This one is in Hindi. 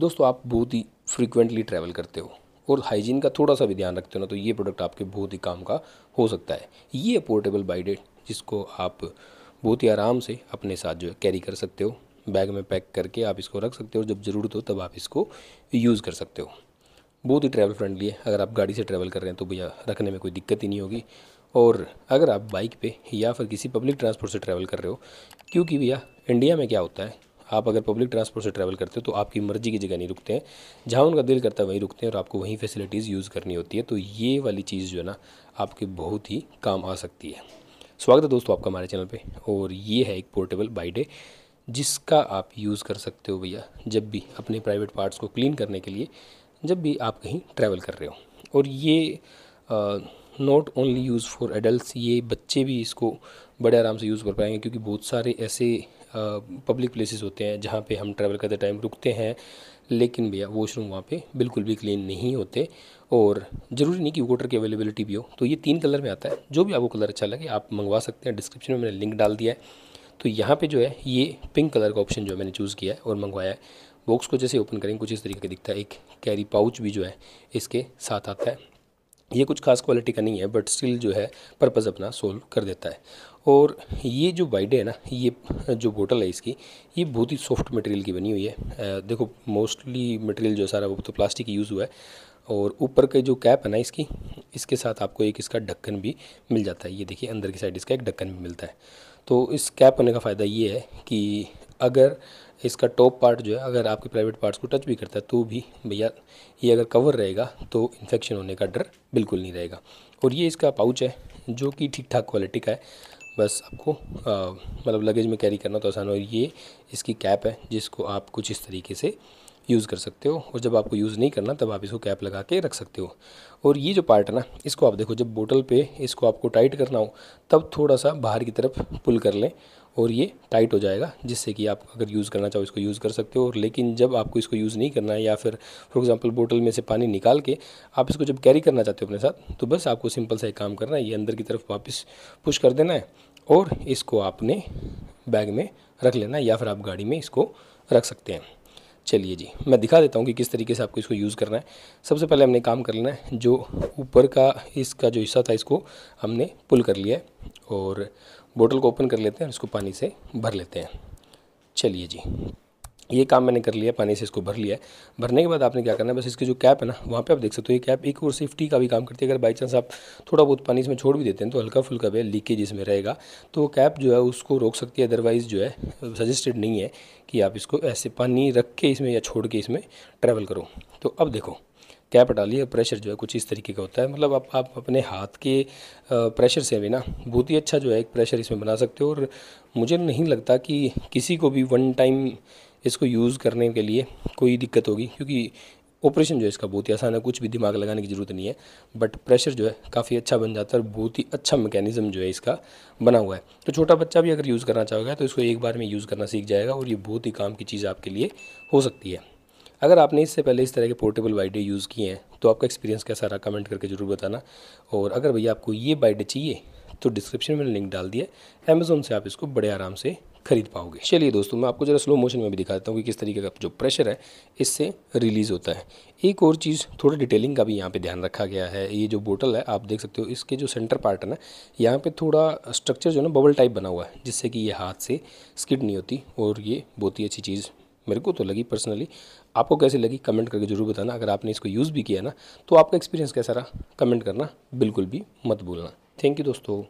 दोस्तों आप बहुत ही फ्रिक्वेंटली ट्रैवल करते हो और हाइजीन का थोड़ा सा भी ध्यान रखते हो ना तो ये प्रोडक्ट आपके बहुत ही काम का हो सकता है ये पोर्टेबल डेट जिसको आप बहुत ही आराम से अपने साथ जो है कैरी कर सकते हो बैग में पैक करके आप इसको रख सकते हो जब ज़रूरत हो तब आप इसको यूज़ कर सकते हो बहुत ही ट्रैवल फ्रेंडली है अगर आप गाड़ी से ट्रैवल कर रहे हैं तो भैया रखने में कोई दिक्कत ही नहीं होगी और अगर आप बाइक पे या फिर किसी पब्लिक ट्रांसपोर्ट से ट्रैवल कर रहे हो क्योंकि भैया इंडिया में क्या होता है आप अगर पब्लिक ट्रांसपोर्ट से ट्रैवल करते हो तो आपकी मर्ज़ी की जगह नहीं रुकते हैं जहाँ उनका दिल करता है वहीं रुकते हैं और आपको वहीं फैसिलिटीज़ यूज़ करनी होती है तो ये वाली चीज़ जो है ना आपके बहुत ही काम आ सकती है स्वागत है दोस्तों आपका हमारे चैनल पर और ये है एक पोर्टेबल डे जिसका आप यूज़ कर सकते हो भैया जब भी अपने प्राइवेट पार्ट्स को क्लीन करने के लिए जब भी आप कहीं ट्रैवल कर रहे हो और ये not only use for adult ये बच्चे भी इसको बड़े आराम से यूज़ कर पाएंगे क्योंकि बहुत सारे ऐसे पब्लिक प्लेसेस होते हैं जहाँ पे हम ट्रैवल करते टाइम रुकते हैं लेकिन भैया वॉशरूम वहाँ पे बिल्कुल भी क्लीन नहीं होते और ज़रूरी नहीं कि वोटर की अवेलेबिलिटी भी हो तो ये तीन कलर में आता है जो भी आपको कलर अच्छा लगे आप मंगवा सकते हैं डिस्क्रिप्शन में मैंने लिंक डाल दिया है तो यहाँ पर जो है ये पिंक कलर का ऑप्शन जो है मैंने चूज़ किया है और मंगवाया है बॉक्स को जैसे ओपन करेंगे कुछ इस तरीके का दिखता है एक कैरी पाउच भी जो है इसके साथ आता है ये कुछ खास क्वालिटी का नहीं है बट स्टिल जो है पर्पज़ अपना सोल्व कर देता है और ये जो बाइडे है ना ये जो बोटल है इसकी ये बहुत ही सॉफ्ट मटेरियल की बनी हुई है आ, देखो मोस्टली मटेरियल जो सारा वो तो प्लास्टिक यूज़ हुआ है और ऊपर के जो कैप है ना इसकी इसके साथ आपको एक इसका ढक्कन भी मिल जाता है ये देखिए अंदर की साइड इसका एक ढक्कन भी मिलता है तो इस कैप होने का फ़ायदा ये है कि अगर इसका टॉप पार्ट जो है अगर आपके प्राइवेट पार्ट्स को टच भी करता है तो भी भैया ये अगर कवर रहेगा तो इन्फेक्शन होने का डर बिल्कुल नहीं रहेगा और ये इसका पाउच है जो कि ठीक ठाक क्वालिटी का है बस आपको मतलब लगेज में कैरी करना तो आसान हो ये इसकी कैप है जिसको आप कुछ इस तरीके से यूज़ कर सकते हो और जब आपको यूज़ नहीं करना तब आप इसको कैप लगा के रख सकते हो और ये जो पार्ट है ना इसको आप देखो जब बोतल पे इसको आपको टाइट करना हो तब थोड़ा सा बाहर की तरफ पुल कर लें और ये टाइट हो जाएगा जिससे कि आप अगर यूज़ करना चाहो इसको यूज़ कर सकते हो और लेकिन जब आपको इसको यूज़ नहीं करना है या फिर फॉर एग्ज़ाम्पल बोतल में से पानी निकाल के आप इसको जब कैरी करना चाहते हो अपने साथ तो बस आपको सिंपल सा एक काम करना है ये अंदर की तरफ वापस पुश कर देना है और इसको आपने बैग में रख लेना है या फिर आप गाड़ी में इसको रख सकते हैं चलिए जी मैं दिखा देता हूँ कि किस तरीके से आपको इसको यूज़ करना है सबसे पहले हमने काम कर लेना है जो ऊपर का इसका जो हिस्सा था इसको हमने पुल कर लिया है और बोतल को ओपन कर लेते हैं और इसको पानी से भर लेते हैं चलिए जी ये काम मैंने कर लिया पानी से इसको भर लिया है भरने के बाद आपने क्या करना है बस इसकी जो कैप है ना वहाँ पे आप देख सकते हो ये कैप एक और सेफ्टी का भी काम करती है अगर बाई चांस आप थोड़ा बहुत पानी इसमें छोड़ भी देते हैं तो हल्का फुल्का भी लीकेज इसमें रहेगा तो वो कैप जो है उसको रोक सकती है अदरवाइज़ जो है सजेस्टेड नहीं है कि आप इसको ऐसे पानी रख के इसमें या छोड़ के इसमें ट्रैवल करो तो अब देखो कैप डालिए प्रेशर जो है कुछ इस तरीके का होता है मतलब आप आप अपने हाथ के प्रेशर से भी ना बहुत ही अच्छा जो है एक प्रेशर इसमें बना सकते हो और मुझे नहीं लगता कि किसी को भी वन टाइम इसको यूज़ करने के लिए कोई दिक्कत होगी क्योंकि ऑपरेशन जो है इसका बहुत ही आसान है कुछ भी दिमाग लगाने की ज़रूरत नहीं है बट प्रेशर जो है काफ़ी अच्छा बन जाता है और बहुत ही अच्छा मैकेनिज़्म जो है इसका बना हुआ है तो छोटा बच्चा भी अगर यूज़ करना चाहोगे तो इसको एक बार में यूज़ करना सीख जाएगा और ये बहुत ही काम की चीज़ आपके लिए हो सकती है अगर आपने इससे पहले इस तरह के पोर्टेबल बाइडे यूज़ किए हैं तो आपका एक्सपीरियंस कैसा रहा कमेंट करके ज़रूर बताना और अगर भैया आपको ये बाइडे चाहिए तो डिस्क्रिप्शन में लिंक डाल दिया अमेज़ोन से आप इसको बड़े आराम से खरीद पाओगे चलिए दोस्तों मैं आपको जरा स्लो मोशन में भी दिखा देता हूँ कि किस तरीके का जो प्रेशर है इससे रिलीज़ होता है एक और चीज़ थोड़ा डिटेलिंग का भी यहाँ पे ध्यान रखा गया है ये जो बोतल है आप देख सकते हो इसके जो सेंटर पार्ट है ना यहाँ पे थोड़ा स्ट्रक्चर जो है ना बबल टाइप बना हुआ है जिससे कि ये हाथ से स्किड नहीं होती और ये बहुत ही अच्छी चीज़ मेरे को तो लगी पर्सनली आपको कैसे लगी कमेंट करके ज़रूर बताना अगर आपने इसको यूज़ भी किया ना तो आपका एक्सपीरियंस कैसा रहा कमेंट करना बिल्कुल भी मत भूलना थैंक यू दोस्तों